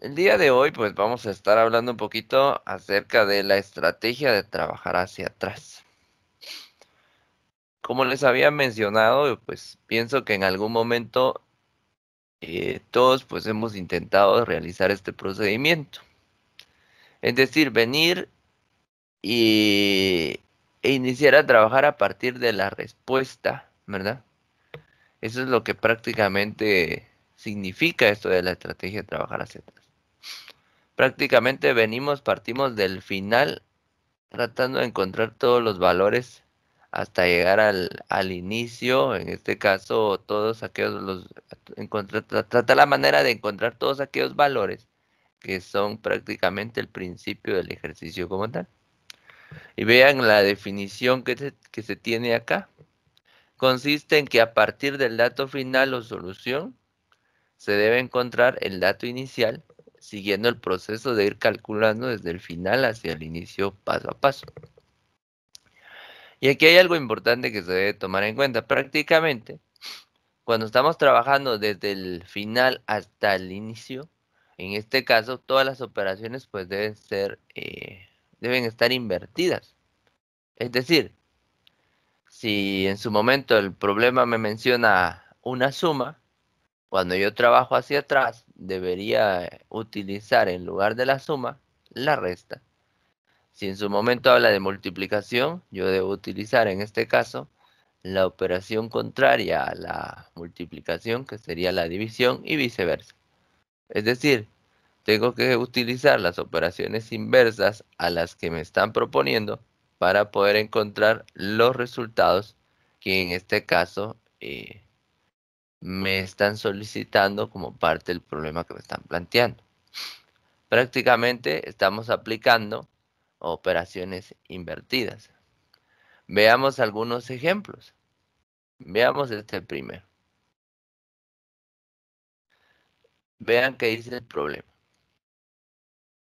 El día de hoy pues vamos a estar hablando un poquito acerca de la estrategia de trabajar hacia atrás. Como les había mencionado, pues pienso que en algún momento eh, todos pues hemos intentado realizar este procedimiento. Es decir, venir y, e iniciar a trabajar a partir de la respuesta, ¿verdad? Eso es lo que prácticamente significa esto de la estrategia de trabajar hacia atrás. Prácticamente venimos, partimos del final, tratando de encontrar todos los valores hasta llegar al, inicio, en este caso, todos aquellos, los, encontrar, tratar la manera de encontrar todos aquellos valores que son prácticamente el principio del ejercicio como tal. Y vean la definición que se tiene acá. Consiste en que a partir del dato final o solución se debe encontrar el dato inicial siguiendo el proceso de ir calculando desde el final hacia el inicio paso a paso. Y aquí hay algo importante que se debe tomar en cuenta. Prácticamente, cuando estamos trabajando desde el final hasta el inicio, en este caso, todas las operaciones pues deben ser, eh, deben estar invertidas. Es decir, si en su momento el problema me menciona una suma, cuando yo trabajo hacia atrás, debería utilizar en lugar de la suma la resta. Si en su momento habla de multiplicación, yo debo utilizar en este caso la operación contraria a la multiplicación, que sería la división, y viceversa. Es decir, tengo que utilizar las operaciones inversas a las que me están proponiendo para poder encontrar los resultados que en este caso eh, me están solicitando como parte del problema que me están planteando. Prácticamente estamos aplicando operaciones invertidas. Veamos algunos ejemplos. Veamos este primero. Vean que dice el problema.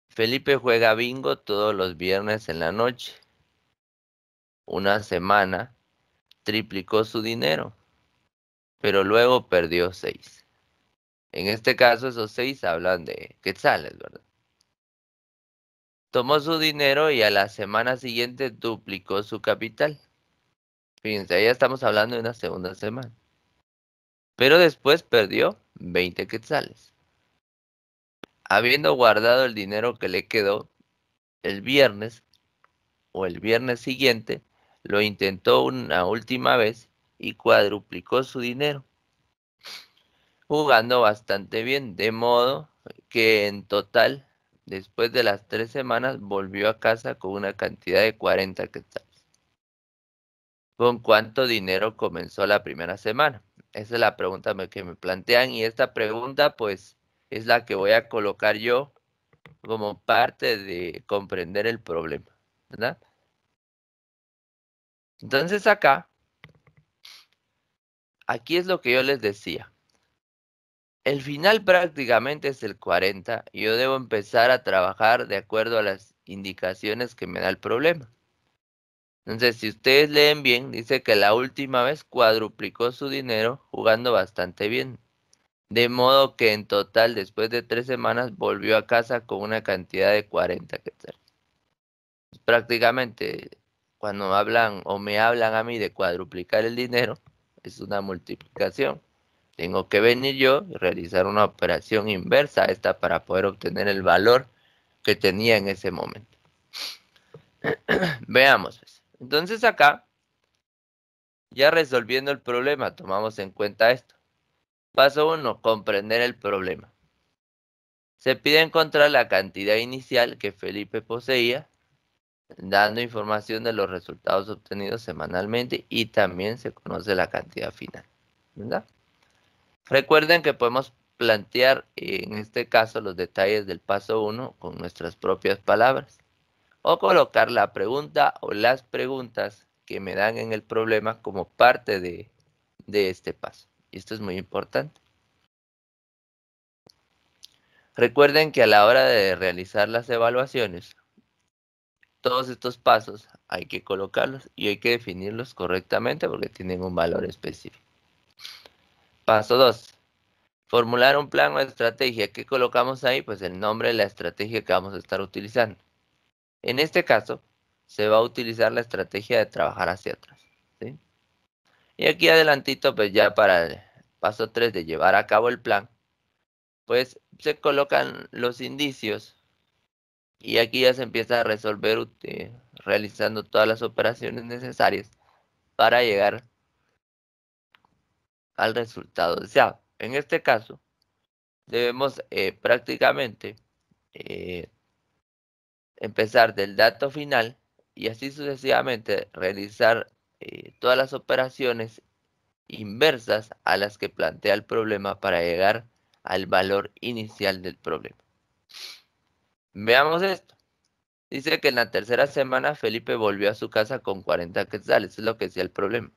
Felipe juega bingo todos los viernes en la noche. Una semana triplicó su dinero pero luego perdió seis. En este caso, esos seis hablan de quetzales, ¿verdad? Tomó su dinero y a la semana siguiente duplicó su capital. Fíjense, ya estamos hablando de una segunda semana. Pero después perdió 20 quetzales. Habiendo guardado el dinero que le quedó, el viernes o el viernes siguiente, lo intentó una última vez y cuadruplicó su dinero, jugando bastante bien, de modo que en total, después de las tres semanas, volvió a casa con una cantidad de 40 quetzales. ¿Con cuánto dinero comenzó la primera semana? Esa es la pregunta que me plantean y esta pregunta pues es la que voy a colocar yo como parte de comprender el problema, ¿verdad? Entonces acá aquí es lo que yo les decía. El final prácticamente es el 40 y yo debo empezar a trabajar de acuerdo a las indicaciones que me da el problema. Entonces, si ustedes leen bien, dice que la última vez cuadruplicó su dinero jugando bastante bien. De modo que en total, después de tres semanas, volvió a casa con una cantidad de 40 pues, Prácticamente, cuando hablan o me hablan a mí de cuadruplicar el dinero, es una multiplicación. Tengo que venir yo y realizar una operación inversa a esta para poder obtener el valor que tenía en ese momento. Veamos. Pues. Entonces acá, ya resolviendo el problema, tomamos en cuenta esto. Paso 1, comprender el problema. Se pide encontrar la cantidad inicial que Felipe poseía dando información de los resultados obtenidos semanalmente y también se conoce la cantidad final. Recuerden que podemos plantear en este caso los detalles del paso 1 con nuestras propias palabras o colocar la pregunta o las preguntas que me dan en el problema como parte de, este paso. esto es muy importante. Recuerden que a la hora de realizar las evaluaciones, todos estos pasos hay que colocarlos y hay que definirlos correctamente porque tienen un valor específico. Paso 2. Formular un plan o estrategia. ¿Qué colocamos ahí? Pues el nombre de la estrategia que vamos a estar utilizando. En este caso, se va a utilizar la estrategia de trabajar hacia atrás. Y aquí adelantito, pues ya para el paso 3 de llevar a cabo el plan, pues se colocan los indicios y aquí ya se empieza a resolver realizando todas las operaciones necesarias para llegar al resultado deseado. En este caso, debemos eh, prácticamente eh, empezar del dato final y así sucesivamente realizar eh, todas las operaciones inversas a las que plantea el problema para llegar al valor inicial del problema. Veamos esto. Dice que en la tercera semana Felipe volvió a su casa con 40 quetzales, es lo que decía el problema.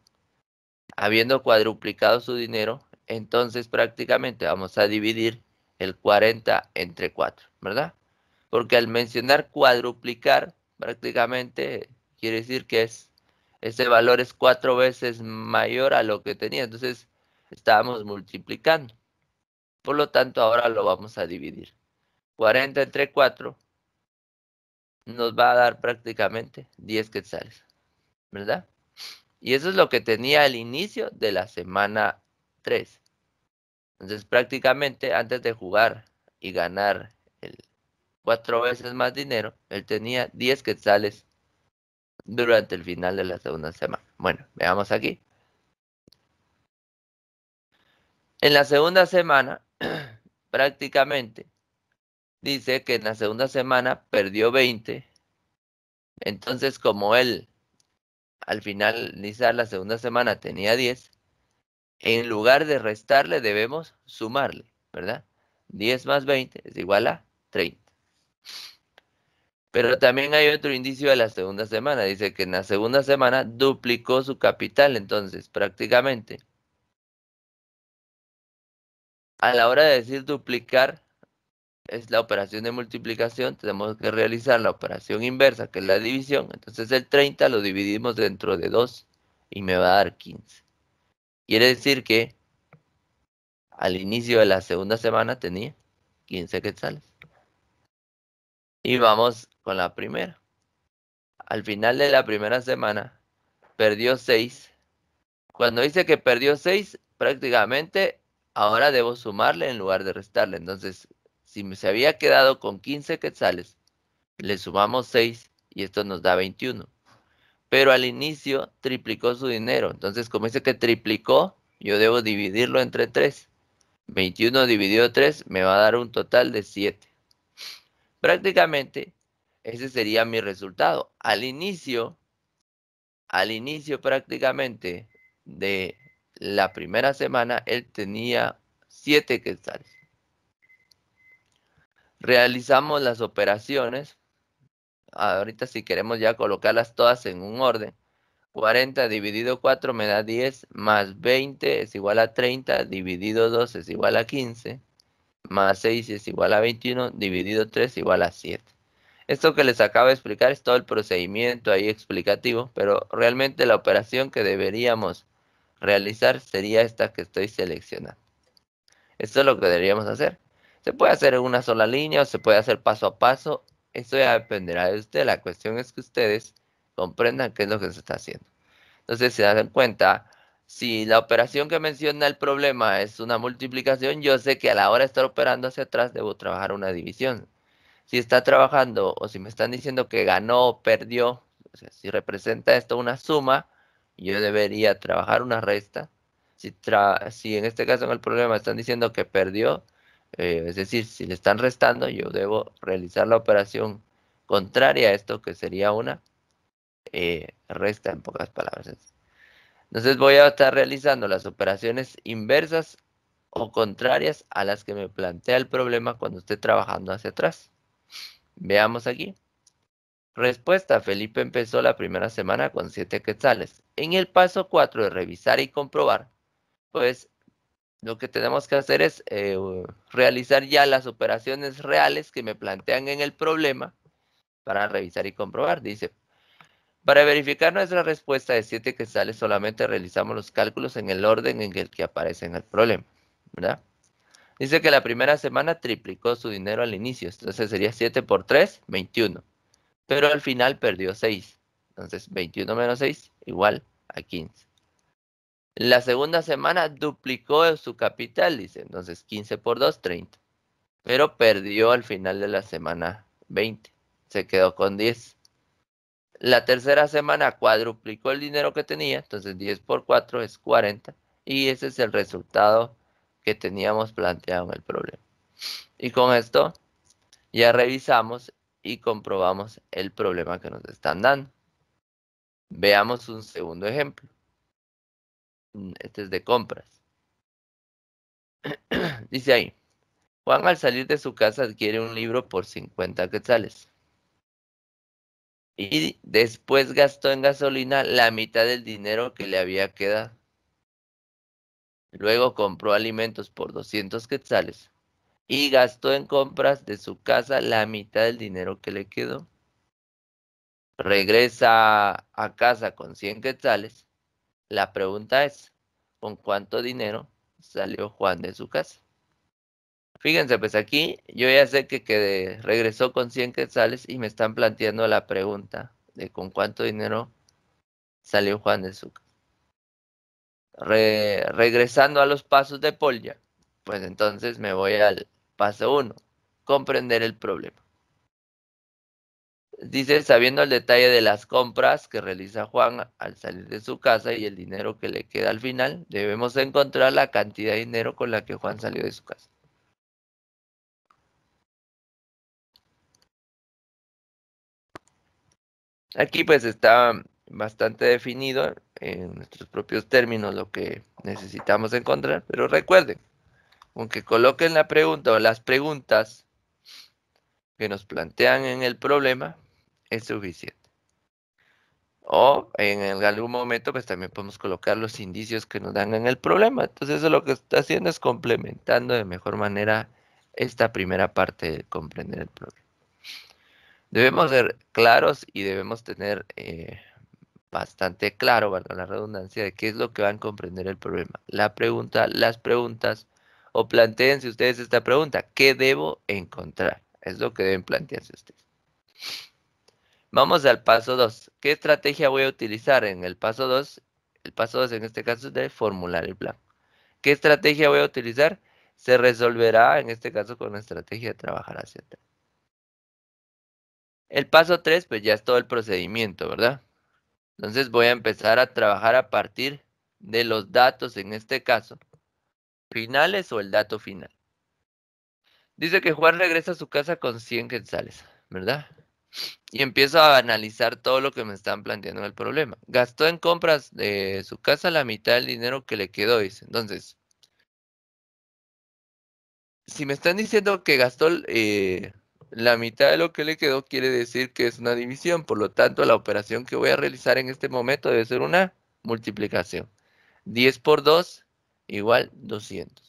Habiendo cuadruplicado su dinero, entonces prácticamente vamos a dividir el 40 entre 4, ¿verdad? Porque al mencionar cuadruplicar, prácticamente quiere decir que es ese valor es cuatro veces mayor a lo que tenía. Entonces estábamos multiplicando. Por lo tanto, ahora lo vamos a dividir. 40 entre 4 nos va a dar prácticamente 10 quetzales, ¿verdad? Y eso es lo que tenía al inicio de la semana 3. Entonces prácticamente antes de jugar y ganar el cuatro veces más dinero, él tenía 10 quetzales durante el final de la segunda semana. Bueno, veamos aquí. En la segunda semana, prácticamente, dice que en la segunda semana perdió 20. Entonces, como él al finalizar la segunda semana tenía 10, en lugar de restarle debemos sumarle, ¿verdad? 10 más 20 es igual a 30. Pero también hay otro indicio de la segunda semana. Dice que en la segunda semana duplicó su capital, entonces, prácticamente. A la hora de decir duplicar, es la operación de multiplicación, tenemos que realizar la operación inversa, que es la división. Entonces el 30 lo dividimos dentro de 2 y me va a dar 15. Quiere decir que al inicio de la segunda semana tenía 15 quetzales. Y vamos con la primera. Al final de la primera semana perdió 6. Cuando dice que perdió 6, prácticamente ahora debo sumarle en lugar de restarle. Entonces si se había quedado con 15 quetzales, le sumamos 6 y esto nos da 21. Pero al inicio triplicó su dinero. Entonces, como dice que triplicó, yo debo dividirlo entre 3. 21 dividido 3 me va a dar un total de 7. Prácticamente, ese sería mi resultado. Al inicio, al inicio prácticamente de la primera semana, él tenía 7 quetzales realizamos las operaciones. Ahorita si queremos ya colocarlas todas en un orden. 40 dividido 4 me da 10, más 20 es igual a 30, dividido 2 es igual a 15, más 6 es igual a 21, dividido 3 es igual a 7. Esto que les acabo de explicar es todo el procedimiento ahí explicativo, pero realmente la operación que deberíamos realizar sería esta que estoy seleccionando. Esto es lo que deberíamos hacer. Se puede hacer en una sola línea o se puede hacer paso a paso. Eso ya dependerá de usted. La cuestión es que ustedes comprendan qué es lo que se está haciendo. Entonces, se dan cuenta, si la operación que menciona el problema es una multiplicación, yo sé que a la hora de estar operando hacia atrás debo trabajar una división. Si está trabajando o si me están diciendo que ganó o perdió, si representa esto una suma, yo debería trabajar una resta. si en este caso en el problema están diciendo que perdió, eh, es decir, si le están restando, yo debo realizar la operación contraria a esto, que sería una eh, resta en pocas palabras. Entonces voy a estar realizando las operaciones inversas o contrarias a las que me plantea el problema cuando esté trabajando hacia atrás. Veamos aquí. Respuesta. Felipe empezó la primera semana con 7 quetzales. En el paso 4 de revisar y comprobar, pues lo que tenemos que hacer es eh, realizar ya las operaciones reales que me plantean en el problema para revisar y comprobar. Dice, para verificar nuestra respuesta de 7 que sale solamente realizamos los cálculos en el orden en el que aparece en el problema. Dice que la primera semana triplicó su dinero al inicio, entonces sería 7 por 3, 21. Pero al final perdió 6, entonces 21 menos 6 igual a 15. La segunda semana duplicó su capital, dice. Entonces 15 por 2, 30. Pero perdió al final de la semana 20. Se quedó con 10. La tercera semana cuadruplicó el dinero que tenía. Entonces 10 por 4 es 40. Y ese es el resultado que teníamos planteado en el problema. Y con esto ya revisamos y comprobamos el problema que nos están dando. Veamos un segundo ejemplo. Mm, este es de compras. Dice ahí, Juan al salir de su casa adquiere un libro por 50 quetzales. Y después gastó en gasolina la mitad del dinero que le había quedado. Luego compró alimentos por 200 quetzales y gastó en compras de su casa la mitad del dinero que le quedó. Regresa a casa con 100 quetzales la pregunta es, ¿con cuánto dinero salió Juan de su casa? Fíjense, pues aquí yo ya sé que, regresó con 100 quetzales y me están planteando la pregunta de con cuánto dinero salió Juan de su casa. regresando a los pasos de Polya, pues entonces me voy al paso 1, comprender el problema. Dice, sabiendo el detalle de las compras que realiza Juan al salir de su casa y el dinero que le queda al final, debemos encontrar la cantidad de dinero con la que Juan salió de su casa. Aquí pues está bastante definido en nuestros propios términos lo que necesitamos encontrar, pero recuerden, aunque coloquen la pregunta o las preguntas que nos plantean en el problema, es suficiente. O en algún momento, pues también podemos colocar los indicios que nos dan en el problema. Entonces, eso lo que está haciendo es complementando de mejor manera esta primera parte de comprender el problema. Debemos ser claros y debemos tener eh, bastante claro, la redundancia, de qué es lo que van a comprender el problema. La pregunta, las preguntas, o si ustedes esta pregunta, ¿qué debo encontrar? Es lo que deben plantearse ustedes. Vamos al paso 2. ¿Qué estrategia voy a utilizar en el paso 2? El paso 2 en este caso es de formular el plan. ¿Qué estrategia voy a utilizar? Se resolverá en este caso con la estrategia de trabajar hacia atrás. El paso 3 pues ya es todo el procedimiento, ¿verdad? Entonces voy a empezar a trabajar a partir de los datos en este caso. Finales o el dato final. Dice que Juan regresa a su casa con 100 quetzales, ¿verdad? y empiezo a analizar todo lo que me están planteando el problema. Gastó en compras de su casa la mitad del dinero que le quedó, dice. Entonces, si me están diciendo que gastó eh, la mitad de lo que le quedó, quiere decir que es una división. Por lo tanto, la operación que voy a realizar en este momento debe ser una multiplicación. 10 por 2 igual 200.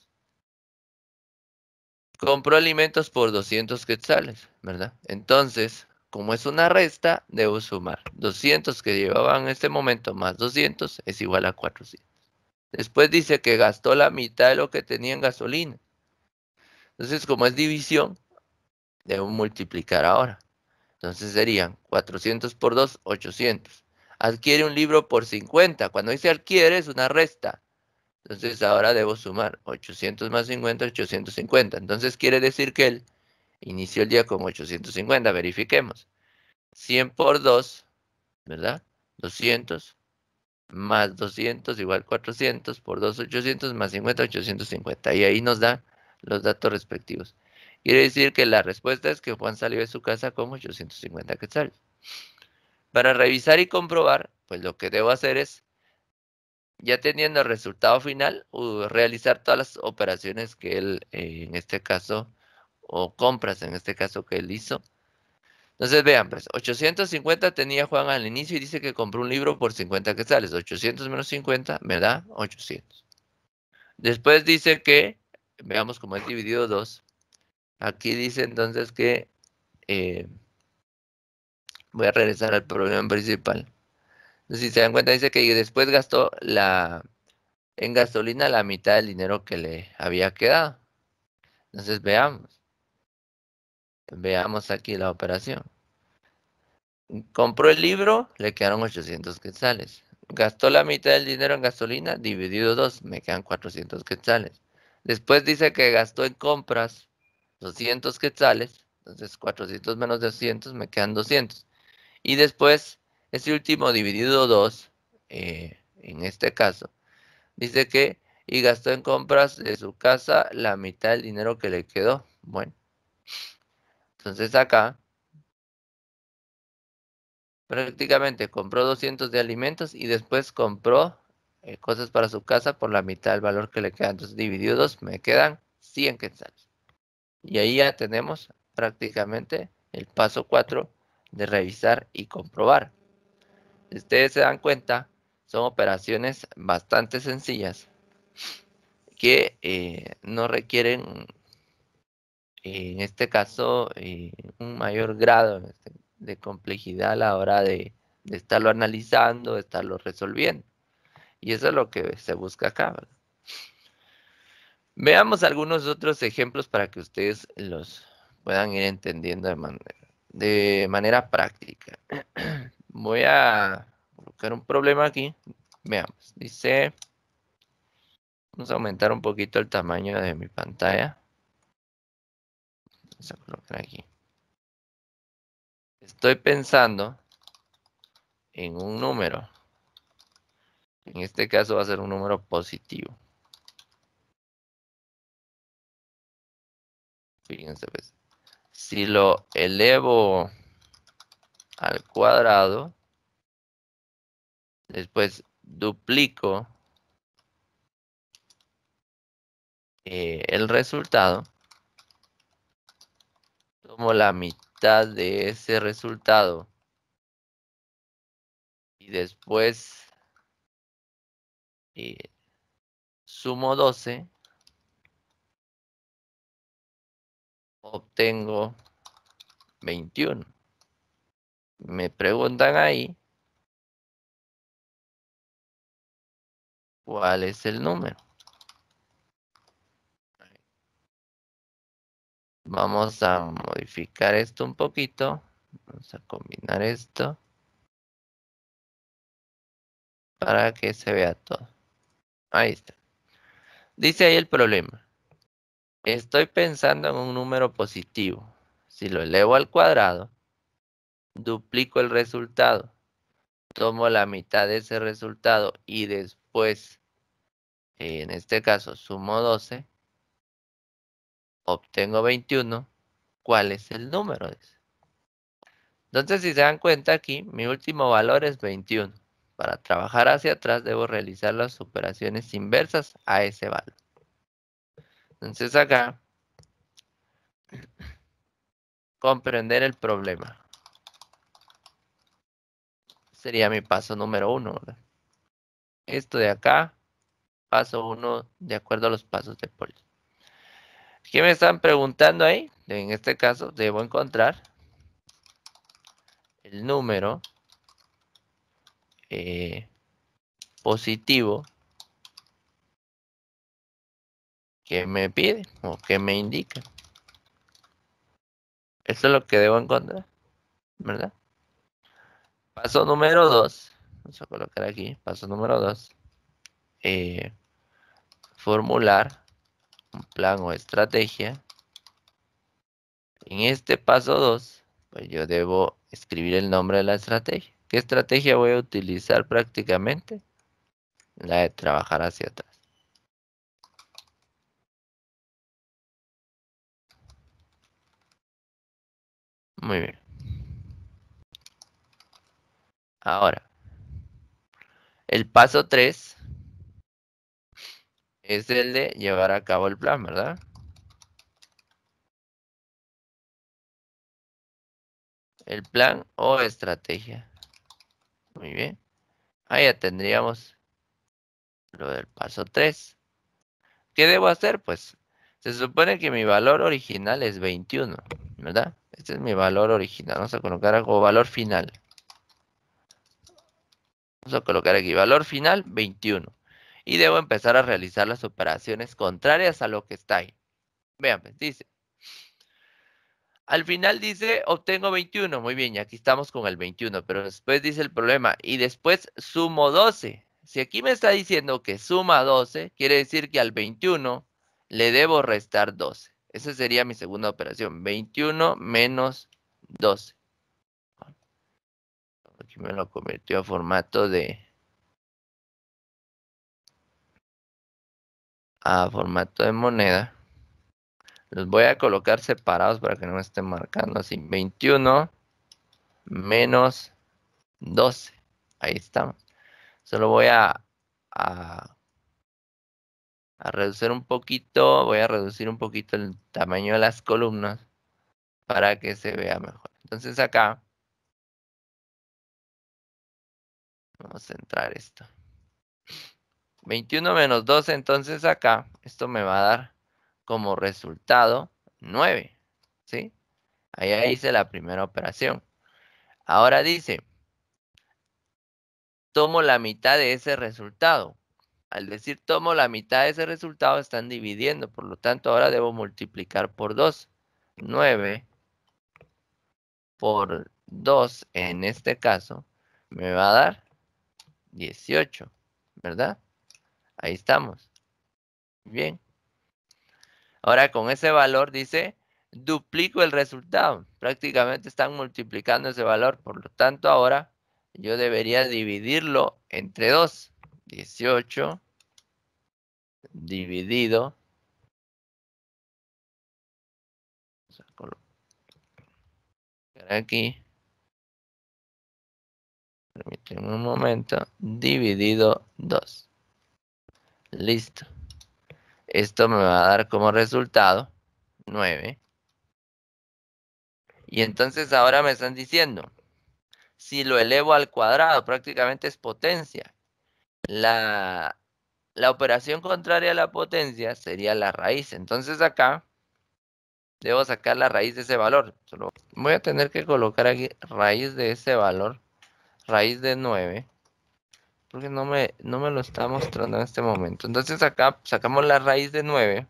Compró alimentos por 200 quetzales, ¿verdad? Entonces, como es una resta, debo sumar 200 que llevaban en este momento más 200 es igual a 400. Después dice que gastó la mitad de lo que tenía en gasolina. Entonces, como es división, debo multiplicar ahora. Entonces serían 400 por 2, 800. Adquiere un libro por 50. Cuando dice adquiere es una resta. Entonces ahora debo sumar 800 más 50, 850. Entonces quiere decir que él... Inició el día con 850, verifiquemos. 100 por 2, ¿verdad? 200 más 200 igual 400 por 2, 800 más 50, 850. Y ahí nos da los datos respectivos. Quiere decir que la respuesta es que Juan salió de su casa con 850 quetzales. Para revisar y comprobar, pues lo que debo hacer es, ya teniendo el resultado final, realizar todas las operaciones que él, eh, en este caso, o compras en este caso que él hizo. Entonces vean, pues 850 tenía Juan al inicio y dice que compró un libro por 50 sales. 800 menos 50 me da 800. Después dice que, veamos cómo es dividido 2. Aquí dice entonces que, eh, voy a regresar al problema principal. Entonces, si se dan cuenta, dice que después gastó la, en gasolina la mitad del dinero que le había quedado. Entonces veamos. Veamos aquí la operación. Compró el libro, le quedaron 800 quetzales. Gastó la mitad del dinero en gasolina, dividido 2, me quedan 400 quetzales. Después dice que gastó en compras 200 quetzales, entonces 400 menos 200 me quedan 200. Y después, ese último dividido 2, eh, en este caso, dice que y gastó en compras de su casa la mitad del dinero que le quedó. Bueno, entonces acá prácticamente compró 200 de alimentos y después compró eh, cosas para su casa por la mitad del valor que le quedan. Entonces dividido 2, me quedan 100 quetzales. Y ahí ya tenemos prácticamente el paso 4 de revisar y comprobar. ustedes se dan cuenta, son operaciones bastante sencillas que eh, no requieren en este caso, eh, un mayor grado este, de complejidad a la hora de, estarlo analizando, de estarlo resolviendo. Y eso es lo que se busca acá. Veamos algunos otros ejemplos para que ustedes los puedan ir entendiendo de manera, de manera práctica. Voy a colocar un problema aquí. Veamos. Dice, vamos a aumentar un poquito el tamaño de mi pantalla vamos a aquí. Estoy pensando en un número. En este caso va a ser un número positivo. Fíjense, pues, Si lo elevo al cuadrado, después duplico eh, el resultado, como la mitad de ese resultado. Y después eh, sumo 12. Obtengo 21. Me preguntan ahí cuál es el número. Vamos a modificar esto un poquito. Vamos a combinar esto. Para que se vea todo. Ahí está. Dice ahí el problema. Estoy pensando en un número positivo. Si lo elevo al cuadrado, duplico el resultado. Tomo la mitad de ese resultado y después, eh, en este caso, sumo 12 obtengo 21, ¿cuál es el número? Entonces, si se dan cuenta aquí, mi último valor es 21. Para trabajar hacia atrás, debo realizar las operaciones inversas a ese valor. Entonces, acá, comprender el problema. Sería mi paso número uno. Esto de acá, paso uno, de acuerdo a los pasos de Paul. ¿Qué me están preguntando ahí? En este caso, debo encontrar el número eh, positivo que me pide o que me indica. Eso es lo que debo encontrar, ¿verdad? Paso número 2. Vamos a colocar aquí, paso número 2. Eh, formular un plan o estrategia, en este paso 2, pues yo debo escribir el nombre de la estrategia. ¿Qué estrategia voy a utilizar prácticamente? La de trabajar hacia atrás. Muy bien. Ahora, el paso 3 es el de llevar a cabo el plan, ¿verdad? El plan o estrategia. Muy bien. Ahí ya tendríamos lo del paso 3. ¿Qué debo hacer? Pues se supone que mi valor original es 21, ¿verdad? Este es mi valor original. Vamos a colocar algo valor final. Vamos a colocar aquí valor final 21 y debo empezar a realizar las operaciones contrarias a lo que está ahí. Vean, pues, dice. Al final dice, obtengo 21. Muy bien, y aquí estamos con el 21, pero después dice el problema. Y después sumo 12. Si aquí me está diciendo que suma 12, quiere decir que al 21 le debo restar 12. Esa sería mi segunda operación. 21 menos 12. Aquí me lo convirtió a formato de a formato de moneda. Los voy a colocar separados para que no me estén marcando así. 21 menos 12. Ahí estamos. Solo voy a, a, reducir un poquito. Voy a reducir un poquito el tamaño de las columnas para que se vea mejor. Entonces acá. Vamos a centrar esto. 21 menos 2, entonces acá, esto me va a dar como resultado 9, ¿sí? Ahí hice la primera operación. Ahora dice, tomo la mitad de ese resultado. Al decir tomo la mitad de ese resultado, están dividiendo. Por lo tanto, ahora debo multiplicar por 2. 9 por 2, en este caso, me va a dar 18, ¿verdad? Ahí estamos. Bien. Ahora con ese valor dice, duplico el resultado. Prácticamente están multiplicando ese valor. Por lo tanto, ahora yo debería dividirlo entre 2. 18 dividido. aquí. Permíteme un momento. Dividido 2. Listo. Esto me va a dar como resultado 9. Y entonces ahora me están diciendo, si lo elevo al cuadrado, prácticamente es potencia. La, operación contraria a la potencia sería la raíz. Entonces acá debo sacar la raíz de ese valor. voy a tener que colocar aquí raíz de ese valor, raíz de 9 porque no me, no me lo está mostrando en este momento. Entonces acá sacamos la raíz de 9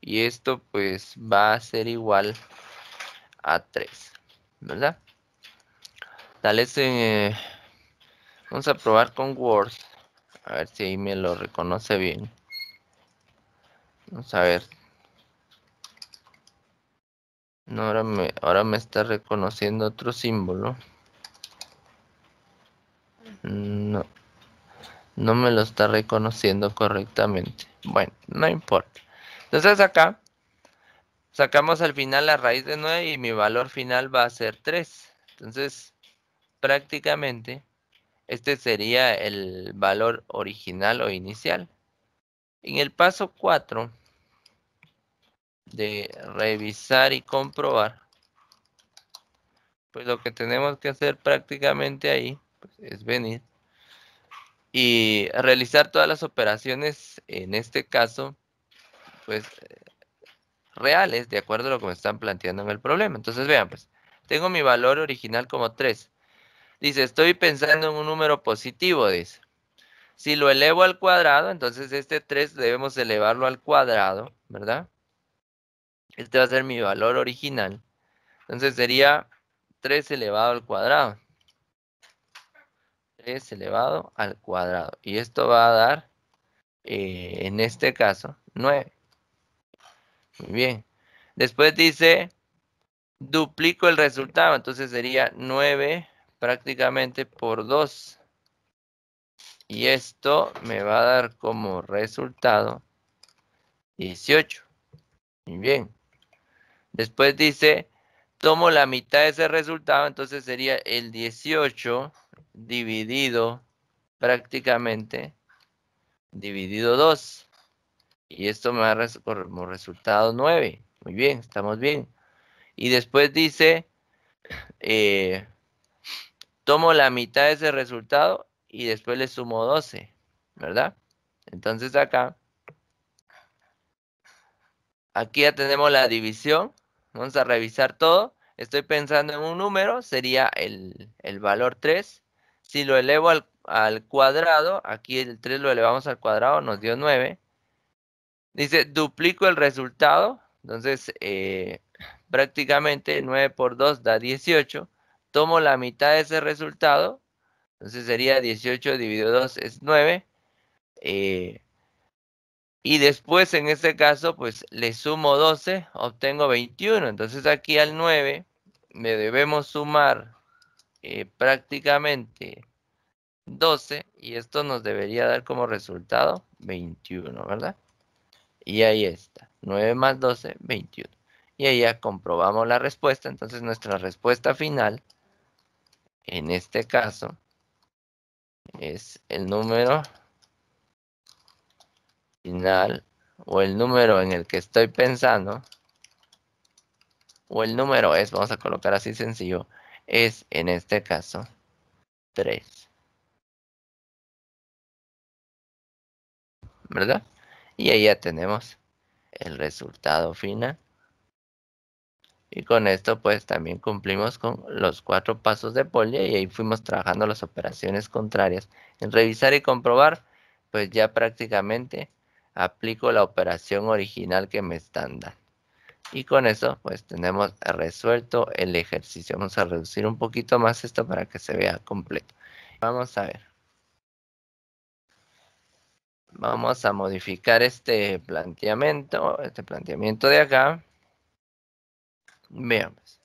y esto pues va a ser igual a 3, ¿verdad? Dale, se eh, vamos a probar con Word, a ver si ahí me lo reconoce bien. Vamos a ver. me, ahora me está reconociendo otro símbolo. No no me lo está reconociendo correctamente. Bueno, no importa. Entonces acá sacamos al final la raíz de 9 y mi valor final va a ser 3. Entonces prácticamente este sería el valor original o inicial. En el paso 4 de revisar y comprobar, pues lo que tenemos que hacer prácticamente ahí pues, es venir y realizar todas las operaciones, en este caso, pues reales, de acuerdo a lo que me están planteando en el problema. Entonces, vean, pues, tengo mi valor original como 3. Dice, estoy pensando en un número positivo, dice. Si lo elevo al cuadrado, entonces este 3 debemos elevarlo al cuadrado, ¿verdad? Este va a ser mi valor original. Entonces sería 3 elevado al cuadrado es elevado al cuadrado. Y esto va a dar, eh, en este caso, 9. Muy bien. Después dice, duplico el resultado. Entonces sería 9 prácticamente por 2. Y esto me va a dar como resultado 18. Muy bien. Después dice, tomo la mitad de ese resultado, entonces sería el 18 dividido prácticamente, dividido 2. Y esto me da como resultado 9. Muy bien, estamos bien. Y después dice, eh, tomo la mitad de ese resultado y después le sumo 12, ¿verdad? Entonces acá, aquí ya tenemos la división. Vamos a revisar todo estoy pensando en un número, sería el, valor 3. Si lo elevo al, al, cuadrado, aquí el 3 lo elevamos al cuadrado, nos dio 9. Dice, duplico el resultado, entonces eh, prácticamente 9 por 2 da 18. Tomo la mitad de ese resultado, entonces sería 18 dividido 2 es 9. Y después, en este caso, pues le sumo 12, obtengo 21. Entonces aquí al 9 me debemos sumar eh, prácticamente 12 y esto nos debería dar como resultado 21, ¿verdad? Y ahí está, 9 más 12, 21. Y ahí ya comprobamos la respuesta, entonces nuestra respuesta final, en este caso, es el número final o el número en el que estoy pensando o el número es, vamos a colocar así sencillo, es en este caso 3. ¿Verdad? Y ahí ya tenemos el resultado final. Y con esto pues también cumplimos con los cuatro pasos de Polya y ahí fuimos trabajando las operaciones contrarias. En revisar y comprobar pues ya prácticamente aplico la operación original que me están dando. Y con eso, pues tenemos resuelto el ejercicio. Vamos a reducir un poquito más esto para que se vea completo. Vamos a ver. Vamos a modificar este planteamiento, este planteamiento de acá. Veamos.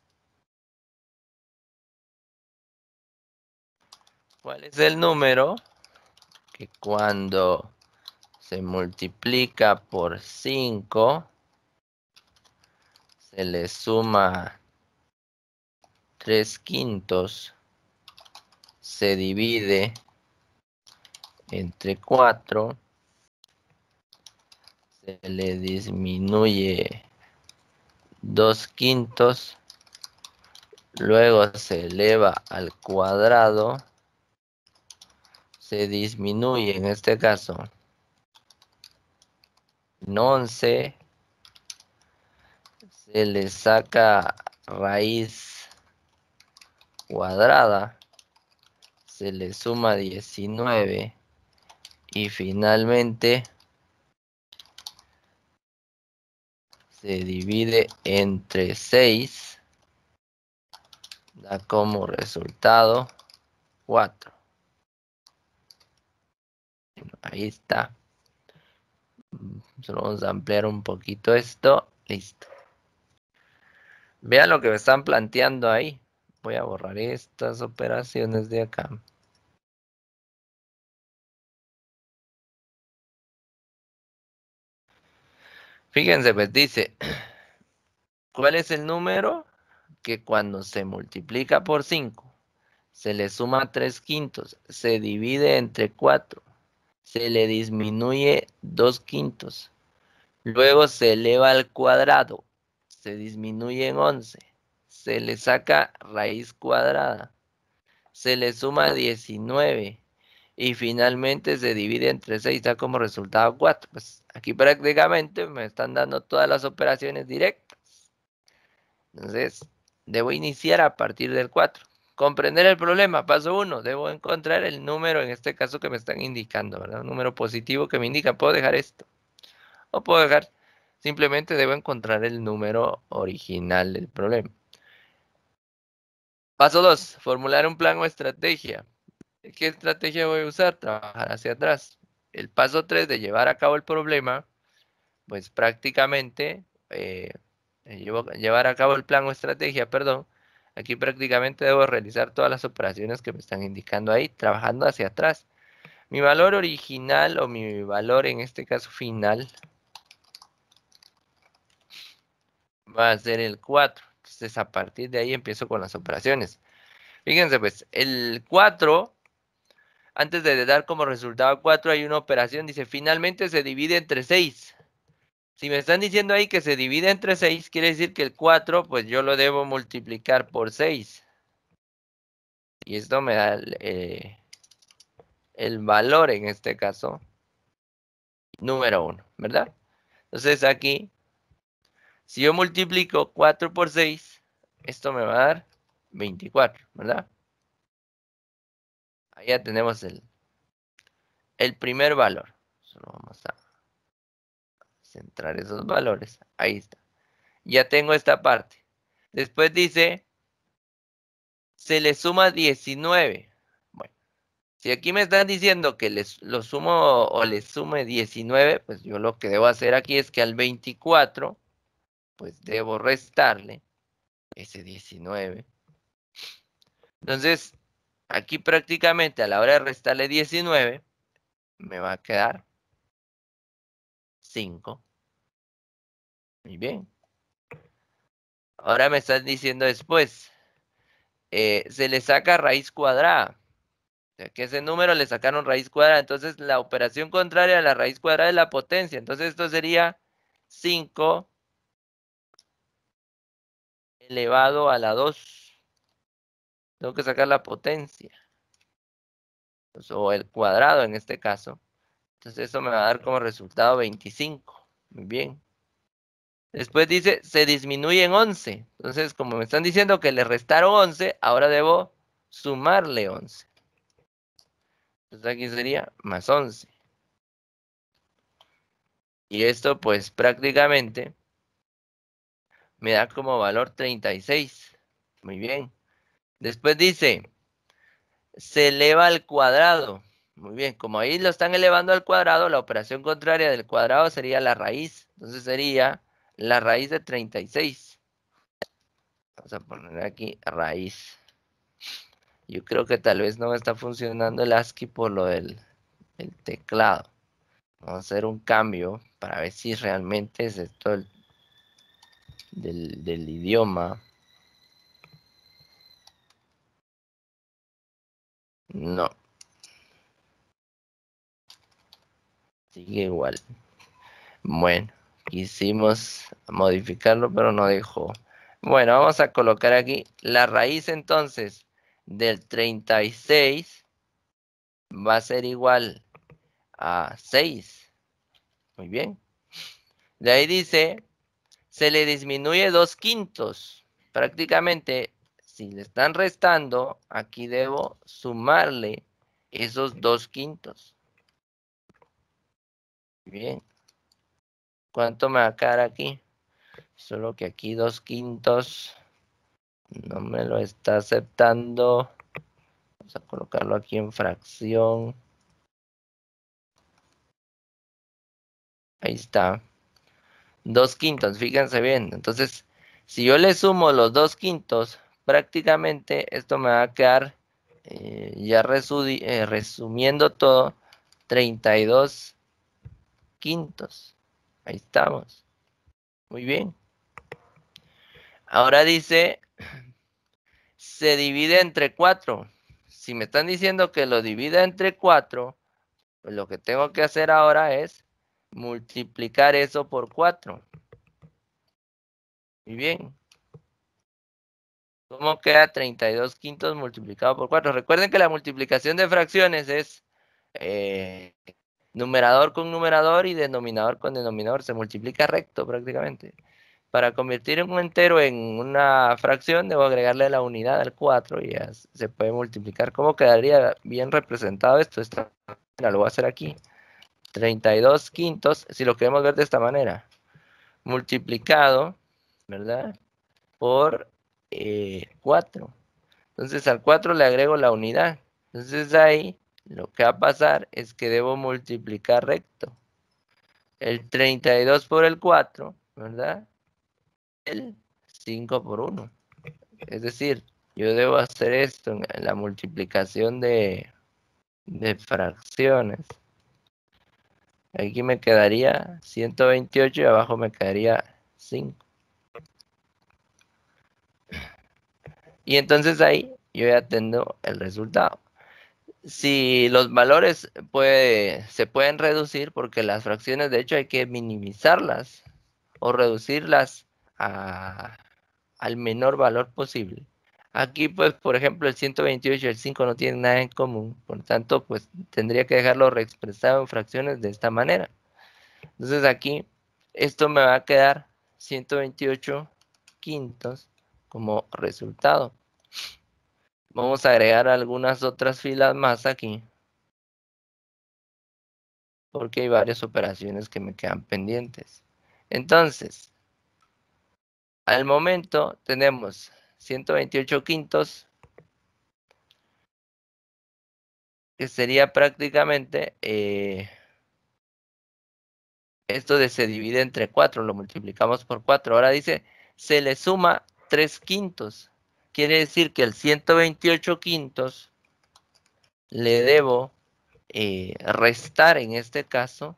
¿Cuál es el número que cuando se multiplica por 5, se le suma 3 quintos, se divide entre 4, se le disminuye 2 quintos, luego se eleva al cuadrado, se disminuye en este caso 11 se le saca raíz cuadrada, se le suma 19 y finalmente se divide entre 6, da como resultado 4. Ahí está. Solo vamos a ampliar un poquito esto. Listo. Vean lo que me están planteando ahí. Voy a borrar estas operaciones de acá. Fíjense, pues dice, ¿cuál es el número que cuando se multiplica por 5 se le suma 3 quintos, se divide entre 4 se le disminuye dos quintos. Luego se eleva al cuadrado, se disminuye en 11. Se le saca raíz cuadrada, se le suma 19 y finalmente se divide entre 6 y da como resultado 4. Pues aquí prácticamente me están dando todas las operaciones directas. Entonces, debo iniciar a partir del 4. Comprender el problema. Paso uno, debo encontrar el número, en este caso que me están indicando, ¿verdad? Un número positivo que me indica, puedo dejar esto. O puedo dejar, simplemente debo encontrar el número original del problema. Paso dos, formular un plan o estrategia. ¿Qué estrategia voy a usar? Trabajar hacia atrás. El paso tres de llevar a cabo el problema, pues prácticamente eh, llevar a cabo el plan o estrategia, perdón, Aquí prácticamente debo realizar todas las operaciones que me están indicando ahí, trabajando hacia atrás. Mi valor original o mi valor en este caso final va a ser el 4. Entonces a partir de ahí empiezo con las operaciones. Fíjense pues, el 4, antes de dar como resultado 4 hay una operación, dice finalmente se divide entre 6. Si me están diciendo ahí que se divide entre 6, quiere decir que el 4, pues yo lo debo multiplicar por 6. Y esto me da eh, el, valor en este caso, número 1, ¿verdad? Entonces aquí, si yo multiplico 4 por 6, esto me va a dar 24, ¿verdad? ya tenemos el, el primer valor. Solo vamos a entrar esos valores. Ahí está. Ya tengo esta parte. Después dice, se le suma 19. Bueno, si aquí me están diciendo que les, lo sumo o le sume 19, pues yo lo que debo hacer aquí es que al 24, pues debo restarle ese 19. Entonces, aquí prácticamente a la hora de restarle 19, me va a quedar 5. Muy bien. Ahora me están diciendo después. Eh, se le saca raíz cuadrada. O que ese número le sacaron raíz cuadrada. Entonces la operación contraria a la raíz cuadrada es la potencia. Entonces esto sería 5 elevado a la 2. Tengo que sacar la potencia. o el cuadrado en este caso. Entonces eso me va a dar como resultado 25. Muy bien. Después dice, se disminuye en 11. Entonces, como me están diciendo que le restaron 11, ahora debo sumarle 11. Entonces pues aquí sería más 11. Y esto pues prácticamente me da como valor 36. Muy bien. Después dice, se eleva al cuadrado. Muy bien, como ahí lo están elevando al cuadrado, la operación contraria del cuadrado sería la raíz. Entonces sería la raíz de 36. Vamos a poner aquí raíz. Yo creo que tal vez no me está funcionando el ASCII por lo del el teclado. Vamos a hacer un cambio para ver si realmente es esto del, del idioma. No. Sigue igual. Bueno. Quisimos modificarlo, pero no dejó. Bueno, vamos a colocar aquí la raíz entonces del 36 va a ser igual a 6. Muy bien. De ahí dice, se le disminuye 2 quintos. Prácticamente, si le están restando, aquí debo sumarle esos dos quintos. Bien. ¿Cuánto me va a quedar aquí? Solo que aquí dos quintos. No me lo está aceptando. Vamos a colocarlo aquí en fracción. Ahí está. Dos quintos, fíjense bien. Entonces, si yo le sumo los dos quintos, prácticamente esto me va a quedar, eh, ya eh, resumiendo todo, 32 quintos. Ahí estamos. Muy bien. Ahora dice, se divide entre 4. Si me están diciendo que lo divida entre 4, pues lo que tengo que hacer ahora es multiplicar eso por 4. Muy bien. ¿Cómo queda 32 quintos multiplicado por 4? Recuerden que la multiplicación de fracciones es eh, numerador con numerador y denominador con denominador, se multiplica recto prácticamente. Para convertir un entero en una fracción, debo agregarle la unidad al 4 y ya se puede multiplicar. ¿Cómo quedaría bien representado esto? Esta, lo voy a hacer aquí. 32 quintos, si lo queremos ver de esta manera, multiplicado, ¿verdad? Por 4. Eh, Entonces al 4 le agrego la unidad. Entonces ahí lo que va a pasar es que debo multiplicar recto. El 32 por el 4, ¿verdad? El 5 por 1. Es decir, yo debo hacer esto en la multiplicación de, de fracciones. Aquí me quedaría 128 y abajo me quedaría 5. Y entonces ahí yo ya tengo el resultado si los valores se pueden reducir, porque las fracciones de hecho hay que minimizarlas o reducirlas al menor valor posible. Aquí, pues, por ejemplo, el 128 y el 5 no tienen nada en común, por tanto, pues tendría que dejarlo reexpresado en fracciones de esta manera. Entonces aquí, esto me va a quedar 128 quintos como resultado. Vamos a agregar algunas otras filas más aquí. Porque hay varias operaciones que me quedan pendientes. Entonces, al momento tenemos 128 quintos. Que sería prácticamente... Eh, esto de se divide entre 4, lo multiplicamos por 4. Ahora dice, se le suma 3 quintos quiere decir que el 128 quintos le debo eh, restar en este caso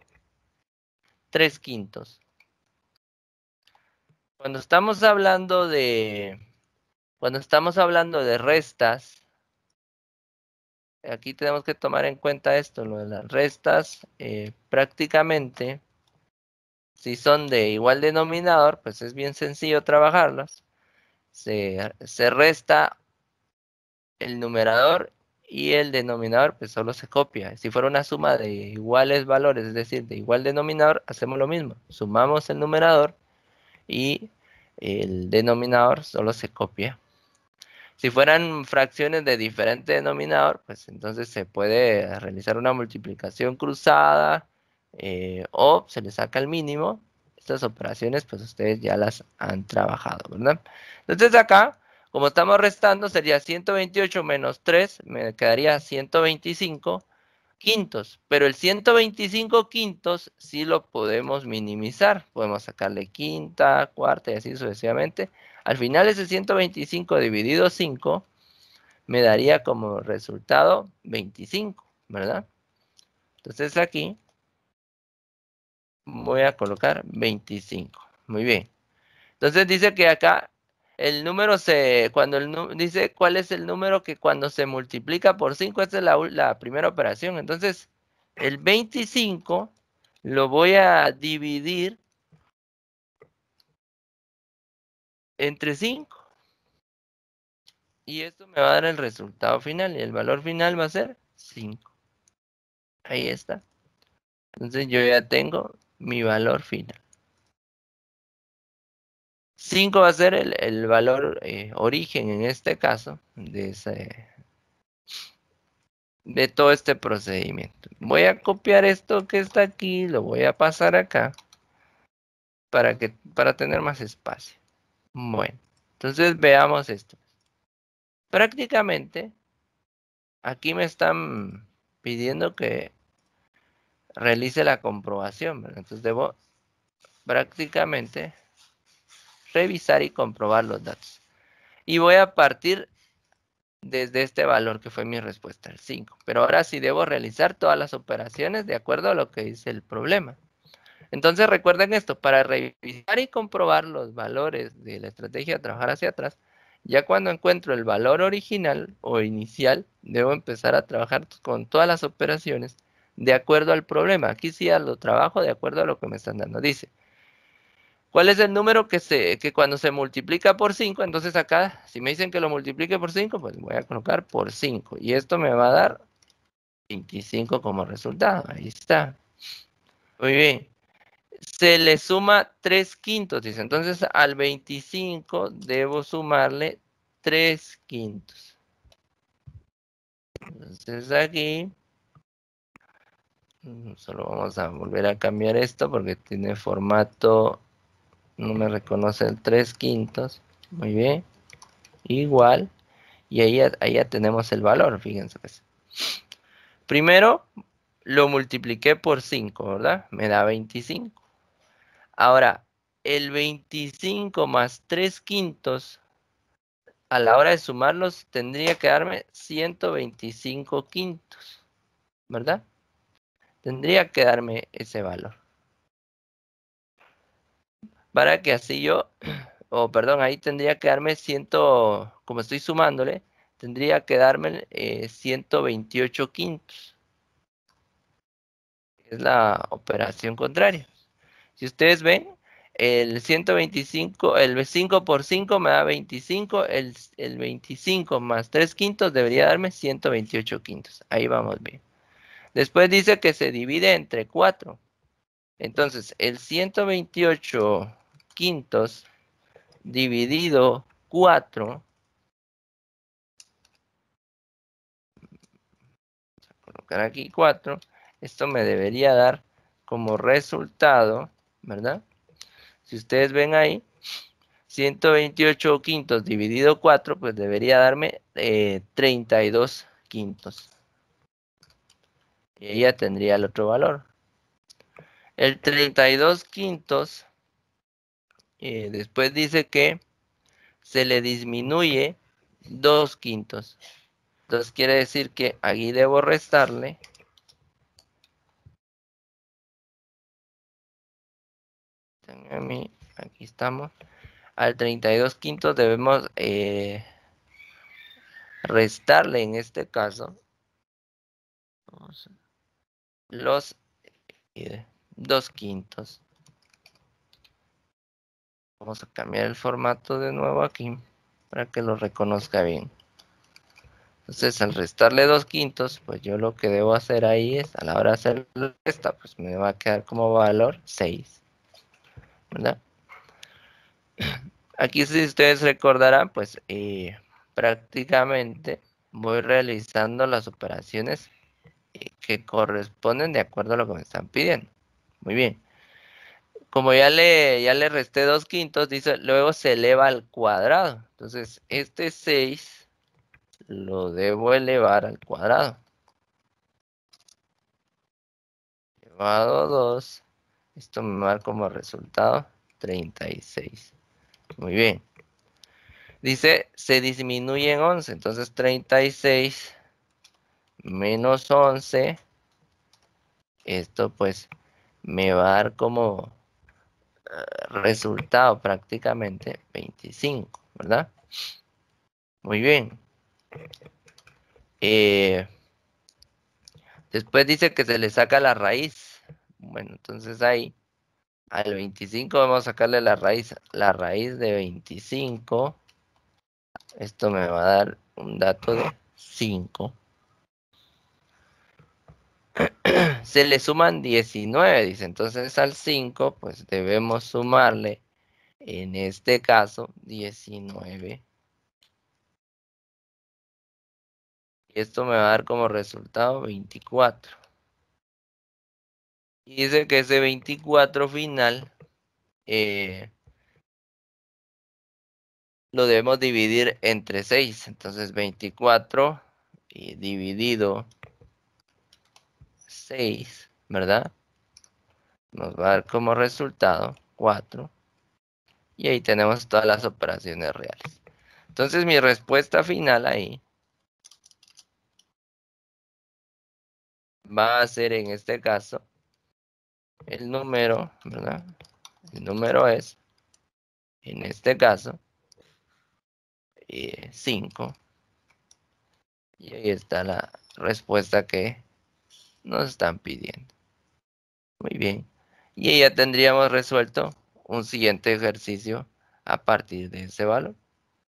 3 quintos. Cuando estamos hablando de cuando estamos hablando de restas, aquí tenemos que tomar en cuenta esto, lo de las restas, eh, prácticamente, si son de igual denominador, pues es bien sencillo trabajarlas se, resta el numerador y el denominador pues solo se copia. Si fuera una suma de iguales valores, es decir, de igual denominador, hacemos lo mismo. Sumamos el numerador y el denominador solo se copia. Si fueran fracciones de diferente denominador, pues entonces se puede realizar una multiplicación cruzada eh, o se le saca el mínimo estas operaciones, pues ustedes ya las han trabajado, ¿verdad? Entonces acá, como estamos restando, sería 128 menos 3, me quedaría 125 quintos, pero el 125 quintos sí lo podemos minimizar, podemos sacarle quinta, cuarta y así sucesivamente. Al final ese 125 dividido 5 me daría como resultado 25, ¿verdad? Entonces aquí voy a colocar 25. Muy bien. Entonces dice que acá el número se, cuando el, dice cuál es el número que cuando se multiplica por 5, esta es la, la primera operación. Entonces, el 25 lo voy a dividir entre 5. Y esto me va a dar el resultado final. Y el valor final va a ser 5. Ahí está. Entonces yo ya tengo mi valor final. 5 va a ser el, valor eh, origen en este caso de, de todo este procedimiento. Voy a copiar esto que está aquí, lo voy a pasar acá para, que, para tener más espacio. Bueno, entonces veamos esto. Prácticamente aquí me están pidiendo que realice la comprobación. Entonces debo prácticamente revisar y comprobar los datos. Y voy a partir desde este valor que fue mi respuesta, el 5. Pero ahora sí debo realizar todas las operaciones de acuerdo a lo que dice el problema. Entonces recuerden esto, para revisar y comprobar los valores de la estrategia de trabajar hacia atrás, ya cuando encuentro el valor original o inicial, debo empezar a trabajar con todas las operaciones de acuerdo al problema. Aquí sí lo trabajo de acuerdo a lo que me están dando. Dice, ¿cuál es el número que, se, que cuando se multiplica por 5? Entonces acá, si me dicen que lo multiplique por 5, pues voy a colocar por 5. Y esto me va a dar 25 como resultado. Ahí está. Muy bien. Se le suma 3 quintos, dice. Entonces al 25 debo sumarle 3 quintos. Entonces aquí solo vamos a volver a cambiar esto porque tiene formato no me reconoce el 3 quintos muy bien igual y ahí, ahí ya tenemos el valor fíjense primero lo multipliqué por 5 verdad me da 25 ahora el 25 más 3 quintos a la hora de sumarlos tendría que darme 125 quintos, ¿verdad? Tendría que darme ese valor. Para que así yo, o perdón, ahí tendría que darme 100, como estoy sumándole, tendría que darme 128 eh, quintos. Es la operación contraria. Si ustedes ven, el 125, el 5 por 5 me da 25, el, el 25 más 3 quintos debería darme 128 quintos. Ahí vamos bien. Después dice que se divide entre 4. Entonces, el 128 quintos dividido 4 colocar aquí 4 esto me debería dar como resultado verdad si ustedes ven ahí 128 quintos dividido 4 pues debería darme 32 eh, quintos y ella tendría el otro valor. El 32 quintos, eh, después dice que se le disminuye 2 quintos. Entonces quiere decir que aquí debo restarle aquí estamos. Al 32 quintos debemos eh, restarle en este caso los eh, dos quintos. Vamos a cambiar el formato de nuevo aquí para que lo reconozca bien. Entonces, al restarle dos quintos, pues yo lo que debo hacer ahí es, a la hora de hacer esta, pues me va a quedar como valor 6. ¿Verdad? Aquí si ustedes recordarán, pues eh, prácticamente voy realizando las operaciones que corresponden de acuerdo a lo que me están pidiendo. Muy bien. Como ya le, ya le resté dos quintos, dice, luego se eleva al cuadrado. Entonces, este 6 lo debo elevar al cuadrado. Elevado 2. Esto me va como resultado 36. Muy bien. Dice, se disminuye en 11. Entonces, 36 menos 11, esto pues me va a dar como eh, resultado prácticamente 25, ¿verdad? Muy bien. Eh, después dice que se le saca la raíz. Bueno, entonces ahí al 25 vamos a sacarle la raíz. La raíz de 25. Esto me va a dar un dato de 5 se le suman 19, dice. Entonces al 5, pues debemos sumarle, en este caso, 19. esto me va a dar como resultado 24. Y dice que ese 24 final eh, lo debemos dividir entre 6. Entonces 24 dividido 6, ¿verdad? Nos va a dar como resultado 4. Y ahí tenemos todas las operaciones reales. Entonces mi respuesta final ahí va a ser en este caso el número, ¿verdad? El número es, en este caso, 5. Eh, y ahí está la respuesta que nos están pidiendo. Muy bien. Y ya tendríamos resuelto un siguiente ejercicio a partir de ese valor.